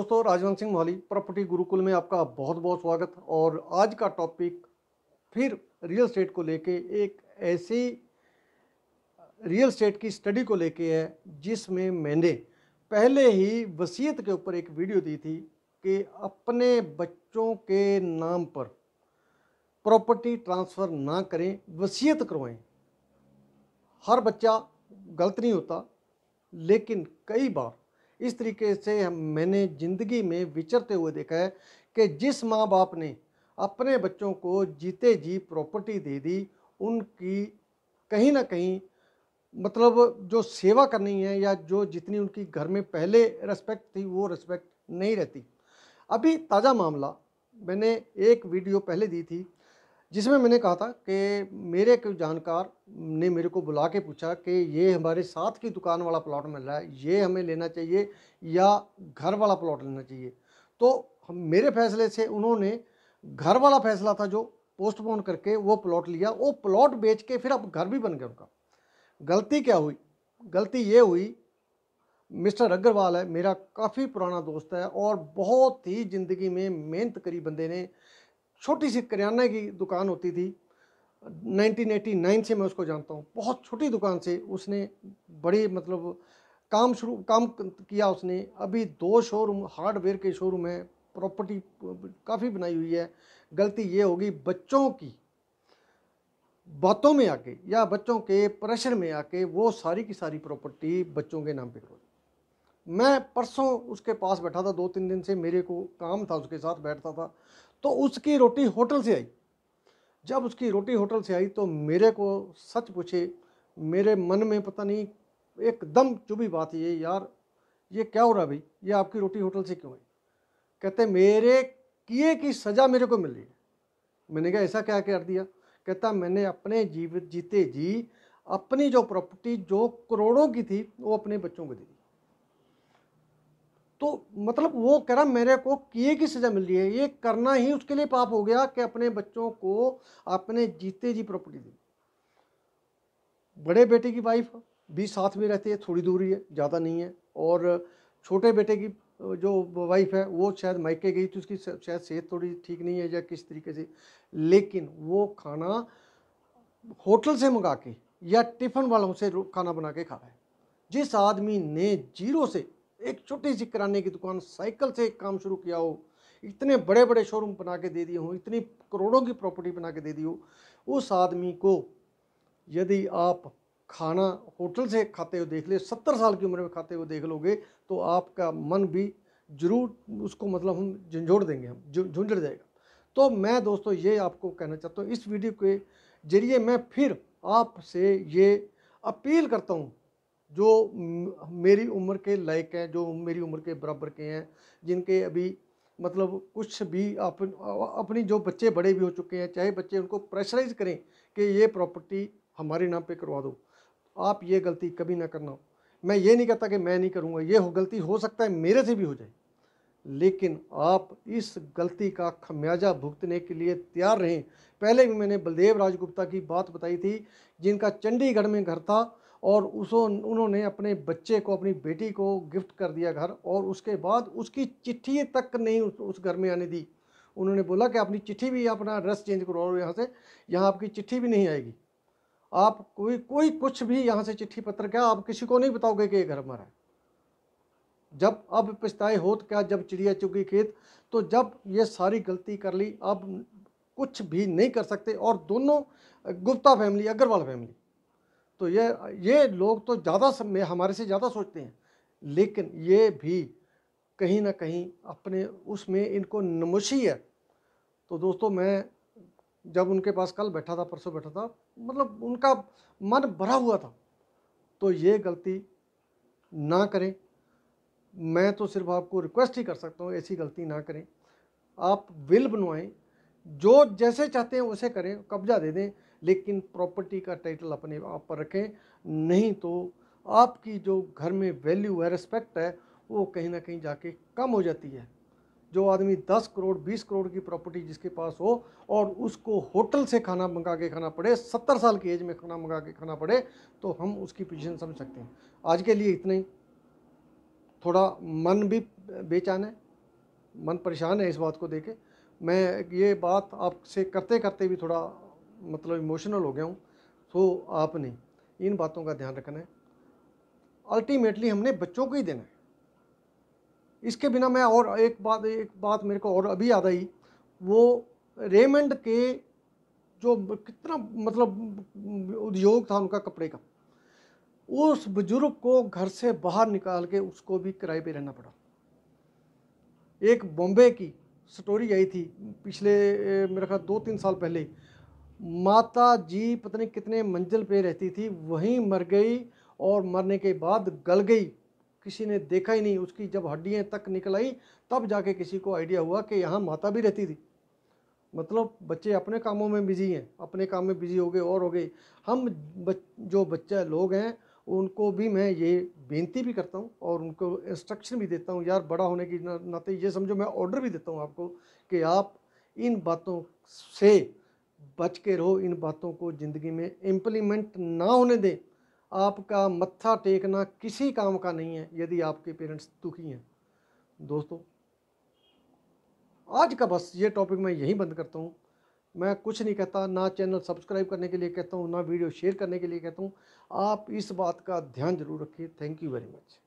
दोस्तों राजवंत सिंह मोहाली प्रॉपर्टी गुरुकुल में आपका बहुत बहुत स्वागत और आज का टॉपिक फिर रियल स्टेट को लेके एक ऐसी रियल स्टेट की स्टडी को लेके है जिसमें मैंने पहले ही वसीयत के ऊपर एक वीडियो दी थी कि अपने बच्चों के नाम पर प्रॉपर्टी ट्रांसफ़र ना करें वसीयत करवाएं हर बच्चा गलत नहीं होता लेकिन कई बार इस तरीके से हम मैंने ज़िंदगी में विचरते हुए देखा है कि जिस माँ बाप ने अपने बच्चों को जीते जी प्रॉपर्टी दे दी उनकी कहीं ना कहीं मतलब जो सेवा करनी है या जो जितनी उनकी घर में पहले रेस्पेक्ट थी वो रेस्पेक्ट नहीं रहती अभी ताज़ा मामला मैंने एक वीडियो पहले दी थी जिसमें मैंने कहा था कि मेरे एक जानकार ने मेरे को बुला के पूछा कि ये हमारे साथ की दुकान वाला प्लॉट मिल रहा है ये हमें लेना चाहिए या घर वाला प्लॉट लेना चाहिए तो मेरे फैसले से उन्होंने घर वाला फैसला था जो पोस्टपोन करके वो प्लॉट लिया वो प्लॉट बेच के फिर अब घर भी बन गया उनका गलती क्या हुई गलती ये हुई मिस्टर अग्रवाल है मेरा काफ़ी पुराना दोस्त है और बहुत ही ज़िंदगी में मेहनत करी बंदे ने छोटी सी करियाना की दुकान होती थी 1989 से मैं उसको जानता हूँ बहुत छोटी दुकान से उसने बड़े मतलब काम शुरू काम किया उसने अभी दो शोरूम हार्डवेयर के शोरूम है प्रॉपर्टी काफ़ी बनाई हुई है गलती ये होगी बच्चों की बातों में आके या बच्चों के प्रेशर में आके वो सारी की सारी प्रॉपर्टी बच्चों के नाम पे खोल मैं परसों उसके पास बैठा था दो तीन दिन से मेरे को काम था उसके साथ बैठता था तो उसकी रोटी होटल से आई जब उसकी रोटी होटल से आई तो मेरे को सच पूछे मेरे मन में पता नहीं एकदम चुभी बात ये यार ये क्या हो रहा भाई ये आपकी रोटी होटल से क्यों आई कहते मेरे किए की सज़ा मेरे को मिल रही है मैंने कहा ऐसा क्या कर दिया कहता मैंने अपने जीवित जीते जी अपनी जो प्रॉपर्टी जो करोड़ों की थी वो अपने बच्चों को दे दी तो मतलब वो कह रहा मेरे को किए की सज़ा मिल रही है ये करना ही उसके लिए पाप हो गया कि अपने बच्चों को अपने जीते जी प्रॉपर्टी दी बड़े बेटे की वाइफ भी साथ में रहती है थोड़ी दूरी है ज़्यादा नहीं है और छोटे बेटे की जो वाइफ है वो शायद मायके गई थी उसकी शायद सेहत थोड़ी ठीक नहीं है या किस तरीके से लेकिन वो खाना होटल से मंगा के या टिफिन वालों से खाना बना के खा रहा है जिस आदमी ने जीरो से एक छोटी सी किराने की दुकान साइकिल से एक काम शुरू किया हो इतने बड़े बड़े शोरूम बना के दे दिए हों इतनी करोड़ों की प्रॉपर्टी बना के दे दी हो उस आदमी को यदि आप खाना होटल से खाते हुए देख ले सत्तर साल की उम्र में खाते हुए देख लोगे तो आपका मन भी जरूर उसको मतलब हम झंझोड़ देंगे हम झुंझड़ जाएगा तो मैं दोस्तों ये आपको कहना चाहता हूँ इस वीडियो के जरिए मैं फिर आपसे ये अपील करता हूँ जो मेरी उम्र के लायक हैं जो मेरी उम्र के बराबर के हैं जिनके अभी मतलब कुछ भी आप अपनी जो बच्चे बड़े भी हो चुके हैं चाहे बच्चे उनको प्रेशराइज करें कि ये प्रॉपर्टी हमारे नाम पे करवा दो आप ये गलती कभी ना करना मैं ये नहीं कहता कि मैं नहीं करूँगा ये हो गलती हो सकता है मेरे से भी हो जाए लेकिन आप इस गलती का खमियाजा भुगतने के लिए तैयार रहें पहले भी मैंने बलदेव राजगुप्ता की बात बताई थी जिनका चंडीगढ़ में घर था और उस उन्होंने अपने बच्चे को अपनी बेटी को गिफ्ट कर दिया घर और उसके बाद उसकी चिट्ठी तक नहीं उस घर में आने दी उन्होंने बोला कि अपनी चिट्ठी भी अपना एड्रेस चेंज करो यहाँ से यहाँ आपकी चिट्ठी भी नहीं आएगी आप कोई कोई कुछ भी यहाँ से चिट्ठी पत्र क्या आप किसी को नहीं बताओगे कि ये घर हमारा है जब अब पछताए हो तो क्या जब चिड़िया चुकी खेत तो जब ये सारी गलती कर ली अब कुछ भी नहीं कर सकते और दोनों गुप्ता फैमिली अग्रवाल फैमिली तो ये ये लोग तो ज़्यादा समय हमारे से ज़्यादा सोचते हैं लेकिन ये भी कहीं ना कहीं अपने उसमें इनको नमोशी है तो दोस्तों मैं जब उनके पास कल बैठा था परसों बैठा था मतलब उनका मन भरा हुआ था तो ये गलती ना करें मैं तो सिर्फ आपको रिक्वेस्ट ही कर सकता हूँ ऐसी गलती ना करें आप विल बनवाएं जो जैसे चाहते हैं उसे करें कब्जा दे दें लेकिन प्रॉपर्टी का टाइटल अपने आप पर रखें नहीं तो आपकी जो घर में वैल्यू है रिस्पेक्ट है वो कहीं ना कहीं जाके कम हो जाती है जो आदमी 10 करोड़ 20 करोड़ की प्रॉपर्टी जिसके पास हो और उसको होटल से खाना मंगा के खाना पड़े 70 साल की एज में खाना मंगा के खाना पड़े तो हम उसकी पोजिशन समझ सकते हैं आज के लिए इतना ही थोड़ा मन भी बेचैन है मन परेशान है इस बात को देखें मैं ये बात आपसे करते करते भी थोड़ा मतलब इमोशनल हो गया हूँ तो आपने इन बातों का ध्यान रखना है अल्टीमेटली हमने बच्चों को ही देना है इसके बिना मैं और एक बात एक बात मेरे को और अभी याद आई वो रेमंड के जो कितना मतलब उद्योग था उनका कपड़े का उस बुजुर्ग को घर से बाहर निकाल के उसको भी किराए पे रहना पड़ा एक बॉम्बे की स्टोरी आई थी पिछले मेरे ख्याल दो तीन साल पहले माता जी पता नहीं कितने मंजिल पे रहती थी वहीं मर गई और मरने के बाद गल गई किसी ने देखा ही नहीं उसकी जब हड्डियाँ तक निकल आई तब जाके किसी को आइडिया हुआ कि यहाँ माता भी रहती थी मतलब बच्चे अपने कामों में बिजी हैं अपने काम में बिजी हो गए और हो गए हम बच, जो बच्चे लोग हैं उनको भी मैं ये बेनती भी करता हूँ और उनको इंस्ट्रक्शन भी देता हूँ यार बड़ा होने की नाते ये समझो मैं ऑर्डर भी देता हूँ आपको कि आप इन बातों से बच के रहो इन बातों को ज़िंदगी में इम्प्लीमेंट ना होने दें आपका मत्था टेकना किसी काम का नहीं है यदि आपके पेरेंट्स दुखी हैं दोस्तों आज का बस ये टॉपिक मैं यहीं बंद करता हूँ मैं कुछ नहीं कहता ना चैनल सब्सक्राइब करने के लिए कहता हूँ ना वीडियो शेयर करने के लिए कहता हूँ आप इस बात का ध्यान जरूर रखिए थैंक यू वेरी मच